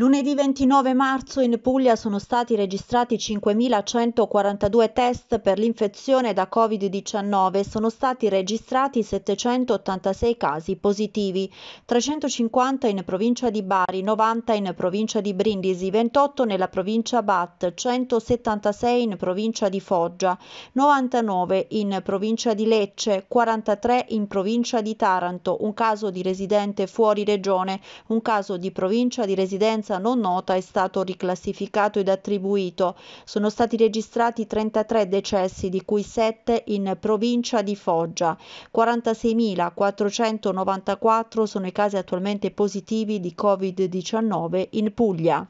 Lunedì 29 marzo in Puglia sono stati registrati 5.142 test per l'infezione da Covid-19 e sono stati registrati 786 casi positivi, 350 in provincia di Bari, 90 in provincia di Brindisi, 28 nella provincia Bat, 176 in provincia di Foggia, 99 in provincia di Lecce, 43 in provincia di Taranto, un caso di residente fuori regione, un caso di provincia di residenza causa non nota è stato riclassificato ed attribuito. Sono stati registrati 33 decessi, di cui 7 in provincia di Foggia. 46.494 sono i casi attualmente positivi di Covid-19 in Puglia.